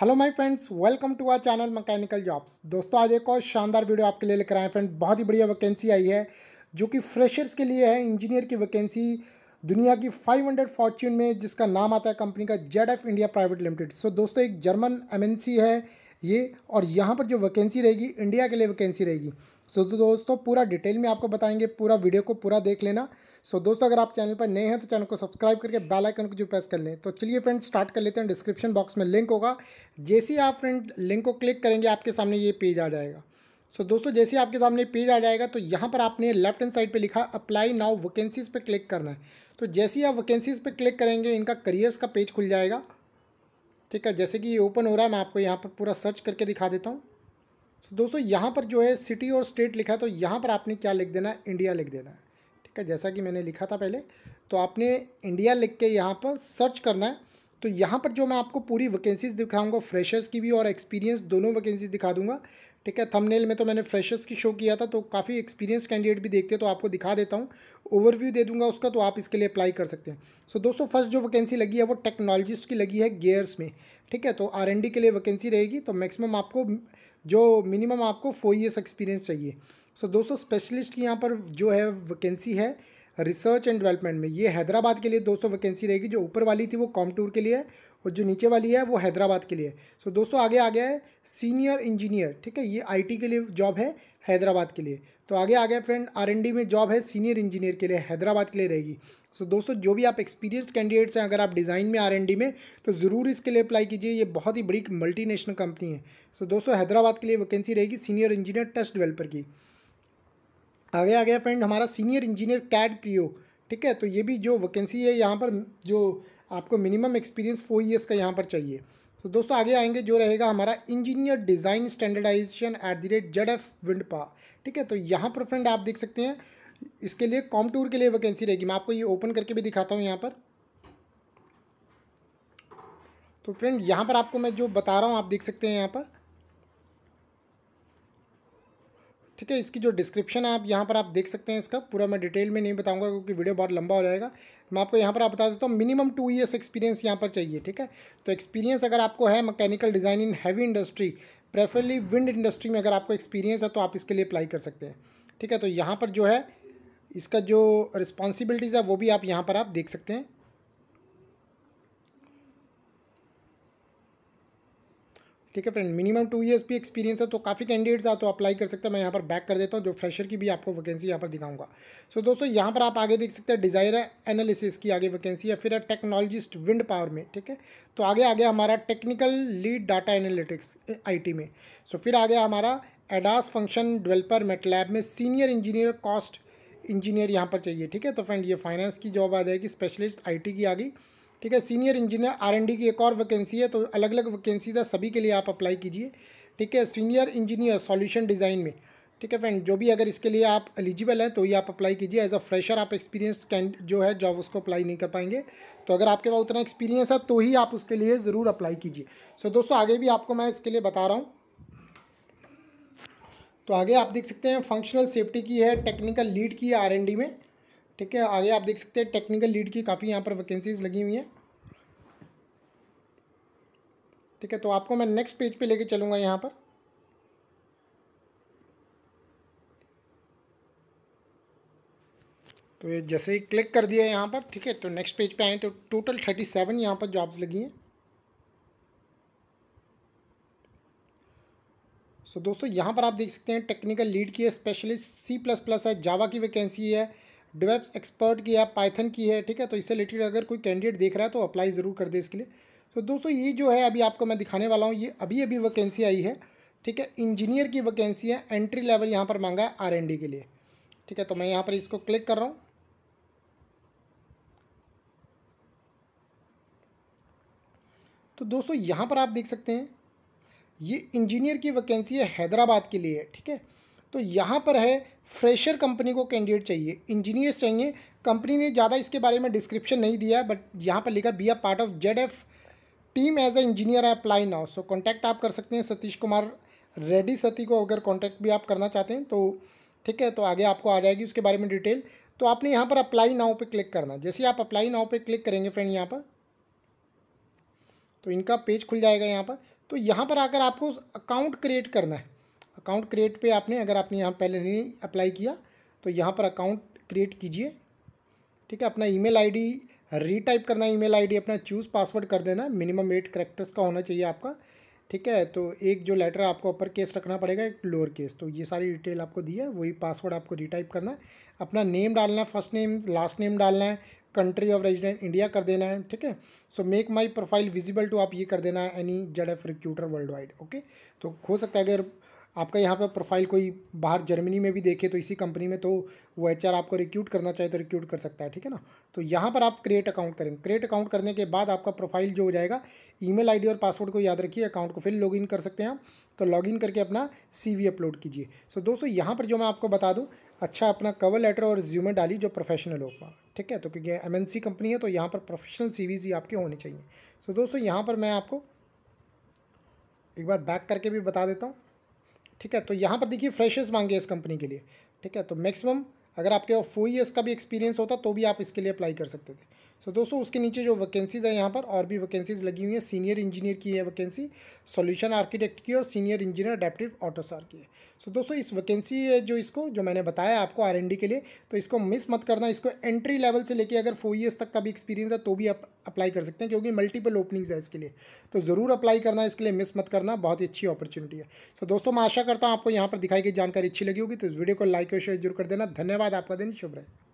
hello my friends welcome to our channel mechanical jobs दोस्तों आज एक और शानदार वीडियो आपके लिए लेकर आए फ्रेंड बहुत ही बढ़िया वैकेंसी आई है जो कि फ्रेशर्स के लिए है इंजीनियर की वैकेंसी दुनिया की 500 फॉर्च्यून में जिसका नाम आता है कंपनी का Z F India private limited so दोस्तों एक जर्मन एम है ये और यहाँ पर जो वैकेंसी रहेगी इंडिया के लिए वैकेंसी रहेगी सो तो दोस्तों पूरा डिटेल में आपको बताएंगे पूरा वीडियो को पूरा देख लेना सो so, दोस्तों अगर आप चैनल पर नए हैं तो चैनल को सब्सक्राइब करके बेल आइकन को जो प्रेस कर लें तो चलिए फ्रेंड स्टार्ट कर लेते हैं डिस्क्रिप्शन बॉक्स में लिंक होगा जैसे ही आप फ्रेंड लिंक को क्लिक करेंगे आपके सामने ये पेज आ जाएगा सो so, दोस्तों जैसे ही आपके सामने पेज आ जाएगा तो यहाँ पर आपने लेफ्ट हैंड साइड पर लिखा अप्लाई नाउ वैकेंसीज़ पर क्लिक करना है तो जैसे ही आप वैकेंसीज़ पर क्लिक करेंगे इनका करियर्स का पेज खुल जाएगा ठीक है जैसे कि ये ओपन हो रहा है मैं आपको यहाँ पर पूरा सर्च करके दिखा देता हूँ दोस्तों यहाँ पर जो है सिटी और स्टेट लिखा है तो यहाँ पर आपने क्या लिख देना है इंडिया लिख देना है ठीक है जैसा कि मैंने लिखा था पहले तो आपने इंडिया लिख के यहाँ पर सर्च करना है तो यहाँ पर जो मैं आपको पूरी वैकेंसीज दिखाऊंगा फ्रेशर्स की भी और एक्सपीरियंस दोनों वैकेंसी दिखा दूंगा ठीक है थंबनेल में तो मैंने फ्रेशर्स की शो किया था तो काफ़ी एक्सपीरियंस कैंडिडेट भी देखते हैं तो आपको दिखा देता हूँ ओवरव्यू दे दूंगा उसका तो आप इसके लिए अप्लाई कर सकते हैं सो so, दोस्तों फर्स्ट जो वैकेंसी लगी है वो टेक्नोलॉजिस्ट की लगी है गेयर्स में ठीक है तो आर के लिए वैकेंसी रहेगी तो मैक्सिमम आपको जो मिनिमम आपको फोर ईयर्स एक्सपीरियंस चाहिए सो so, दोस्तों स्पेशलिस्ट की यहाँ पर जो है वैकेंसी है रिसर्च एंड डेवलपमेंट में ये हैदराबाद के लिए दोस्तों वैकेंसी रहेगी जो ऊपर वाली थी वो कॉम टूर के लिए है और जो नीचे वाली है वो हैदराबाद के लिए सो so, दोस्तों आगे आ गया है सीनियर इंजीनियर ठीक है ये आईटी के लिए जॉब है हैदराबाद के लिए तो आगे आ गया फ्रेंड आरएनडी में जॉब है सीनियर इंजीनियर के लिए हैदराबाद के लिए रहेगी सो so, दोस्तों जो भी आप एक्सपीरियंस कैंडिडेट्स हैं अगर आप डिज़ाइन में आर में तो ज़रूर इसके लिए अप्लाई कीजिए ये बहुत ही बड़ी मल्टीनेशनल कंपनी है तो दोस्तों हैदराबाद के लिए वैकेंसी रहेगी सीनियर इंजीनियर टेस्ट डेवलपर की आगे आ गया फ्रेंड हमारा सीनियर इंजीनियर कैड प्रियो ठीक है तो ये भी जो वैकेंसी है यहाँ पर जो आपको मिनिमम एक्सपीरियंस फोर ईयर्स का यहाँ पर चाहिए तो दोस्तों आगे आएंगे जो रहेगा हमारा engineer design standardization at the rate Z F विंडपा ठीक है तो यहाँ पर फ्रेंड आप देख सकते हैं इसके लिए कॉम टूर के लिए वैकेंसी रहेगी मैं आपको ये ओपन करके भी दिखाता हूँ यहाँ पर तो फ्रेंड यहाँ पर आपको मैं जो बता रहा हूँ आप देख सकते हैं यहाँ पर ठीक है इसकी जो डिस्क्रिप्शन है आप यहाँ पर आप देख सकते हैं इसका पूरा मैं डिटेल में नहीं बताऊंगा क्योंकि वीडियो बहुत लंबा हो जाएगा मैं आपको यहाँ पर आप बता देता हूँ मिनिमम टू ईयर्स एक्सपीरियंस यहाँ पर चाहिए ठीक है तो एक्सपीरियंस अगर आपको है mechanical design in heavy industry preferably wind industry में अगर आपको एक्सपीरियंस है तो आप इसके लिए अप्लाई कर सकते हैं ठीक है तो यहाँ पर जो है इसका जो रिस्पॉन्सिबिलिटीज़ है वो भी आप यहाँ पर आप देख सकते हैं ठीक है फ्रेंड मिनिमम टू ईयर्स भी एक्सपीरियंस है तो काफ़ी कैंडिडेट्स आ तो अप्लाई कर सकते हैं मैं यहाँ पर बैक कर देता हूँ जो फ्रेशर की भी आपको वैकेंसी यहाँ पर दिखाऊंगा सो so, दोस्तों यहाँ पर आप आगे देख सकते हैं डिज़ायर एनालिसिस की आगे वैकेंसी या फिर है टेक्नोलॉजिस्ट विंड पावर में ठीक है तो आगे आ गया हमारा technical lead data analytics AI में सो so, फिर आ गया हमारा एडास फंक्शन डेवलपर मेटलैब में सीनियर इंजीनियर कॉस्ट इंजीनियर यहाँ पर चाहिए ठीक है तो फ्रेंड ये फाइनेंस की जॉब आ जाएगी स्पेशलिस्ट आई की आ गई ठीक है सीनियर इंजीनियर आरएनडी की एक और वैकेंसी है तो अलग अलग वैकेंसी है सभी के लिए आप अप्लाई कीजिए ठीक है सीनियर इंजीनियर सॉल्यूशन डिज़ाइन में ठीक है फ्रेंड जो भी अगर इसके लिए आप एलिजिबल हैं तो ये आप अप्लाई कीजिए एज अ फ्रेशर आप एक्सपीरियंस कैंड जो है जॉब उसको अप्लाई नहीं कर पाएंगे तो अगर आपके पास उतना एक्सपीरियंस है तो ही आप उसके लिए ज़रूर अप्लाई कीजिए सो so, दोस्तों आगे भी आपको मैं इसके लिए बता रहा हूँ तो आगे आप देख सकते हैं फंक्शनल सेफ्टी की है टेक्निकल लीड की है आर में ठीक है आगे आप देख सकते हैं टेक्निकल लीड की काफ़ी यहाँ पर वैकेंसीज़ लगी हुई हैं ठीक है तो आपको मैं नेक्स्ट पेज पे लेके चलूँगा यहाँ पर तो ये जैसे ही क्लिक कर दिया यहाँ पर ठीक है तो नेक्स्ट पेज पे आए तो टोटल थर्टी सेवन यहाँ पर जॉब्स लगी हैं सो so, दोस्तों यहाँ पर आप देख सकते हैं टेक्निकल लीड की है स्पेशलिस्ट सी प्लस प्लस है जावा की वैकेंसी है डिवेप्स एक्सपर्ट की या पाइथन की है ठीक है तो इससे रिलेटेड अगर कोई कैंडिडेट देख रहा है तो अप्लाई ज़रूर कर दे इसके लिए तो दोस्तों ये जो है अभी आपको मैं दिखाने वाला हूँ ये अभी अभी वैकेंसी आई है ठीक है इंजीनियर की वैकेंसी है एंट्री लेवल यहाँ पर मांगा है आर के लिए ठीक है तो मैं यहाँ पर इसको क्लिक कर रहा हूँ तो दोस्तों यहाँ पर आप देख सकते हैं ये इंजीनियर की वैकेंसी है हैदराबाद के लिए ठीक है तो यहाँ पर है फ्रेशर कंपनी को कैंडिडेट चाहिए इंजीनियर्स चाहिए कंपनी ने ज़्यादा इसके बारे में डिस्क्रिप्शन नहीं दिया बट यहाँ पर लिखा be our part of Z F team as a engineer है अप्लाई नाउ सो कॉन्टैक्ट आप कर सकते हैं सतीश कुमार रेड्डी सती को अगर कॉन्टैक्ट भी आप करना चाहते हैं तो ठीक है तो आगे आपको आ जाएगी उसके बारे में डिटेल तो आपने यहाँ पर अप्लाई नाव पर क्लिक करना जैसे आप अप्लाई नाव पर क्लिक करेंगे फ्रेंड यहाँ पर तो इनका पेज खुल जाएगा यहाँ पर तो यहाँ पर आकर आपको अकाउंट क्रिएट करना है अकाउंट क्रिएट पे आपने अगर आपने यहाँ पहले नहीं अप्लाई किया तो यहाँ पर अकाउंट क्रिएट कीजिए ठीक है अपना ईमेल आईडी रीटाइप करना ईमेल आईडी अपना चूज़ पासवर्ड कर देना मिनिमम एट करेक्टर्स का होना चाहिए आपका ठीक है तो एक जो लेटर आपको अपर केस रखना पड़ेगा एक लोअर केस तो ये सारी डिटेल आपको दी है वही पासवर्ड आपको रीटाइप करना है अपना नेम डालना है फर्स्ट नेम लास्ट नेम डालना है कंट्री ऑफ रेजिडेंट इंडिया कर देना है ठीक है so make my profile visible to आप ये कर देना है any Z F recruiter world wide okay तो हो सकता है अगर आपका यहाँ पर प्रोफाइल कोई बाहर जर्मनी में भी देखे तो इसी कंपनी में तो वो एच आपको रिक्यूट करना चाहे तो रिक्यूट कर सकता है ठीक है ना तो यहाँ पर आप क्रिएट अकाउंट करेंगे क्रिएट अकाउंट करने के बाद आपका प्रोफाइल जो हो जाएगा ईमेल आईडी और पासवर्ड को याद रखिए अकाउंट को फिर लॉगिन कर सकते हैं आप तो लॉगिन करके अपना सी अपलोड कीजिए सो दोस्तों यहाँ पर जो मैं आपको बता दूँ अच्छा अपना कवर लेटर और रिज्यूमे डाली जो प्रोफेशनल हो ठीक है तो क्योंकि सी कंपनी है तो यहाँ पर प्रोफेशनल वीज ही आपके होने चाहिए सो so, दोस्तों यहाँ पर मैं आपको एक बार बैक करके भी बता देता हूँ ठीक है तो यहाँ पर देखिए फ्रेशर्स मांगे इस कंपनी के लिए ठीक है तो मैक्सिमम अगर आपके फोर ईयर्स का भी एक्सपीरियंस होता तो भी आप इसके लिए अप्लाई कर सकते थे सो दोस्तों उसके नीचे जो वैकेंसीज़ है यहाँ पर और भी वैकेंसीज़ लगी हुई हैं सीनियर इंजीनियर की है वैकेंसी सॉल्यूशन आर्किटेक्ट की और सीनियर इंजीनियर अडेप्टिव ऑटोसार की है सो दोस्तों इस वैकेंसी है जो इसको जो मैंने बताया आपको आर के लिए तो इसको मिस मत करना इसको एंट्री लेवल से लेकर अगर फोर ईयर्स तक का भी एक्सपीरियंस है तो भी आप अप्लाई कर सकते हैं क्योंकि मल्टीपल ओपनिंग्स है इसके लिए तो ज़रूर अप्लाई करना इसके लिए मिस मत करना बहुत ही अच्छी अपॉर्चुनिटी है सो दोस्तों मैं आशा करता हूँ आपको यहाँ पर दिखाई गई जानकारी अच्छी लगी होगी तो इस वीडियो को लाइक और शेयर जरूर कर देना धन्यवाद आपका दिन शुभ रहे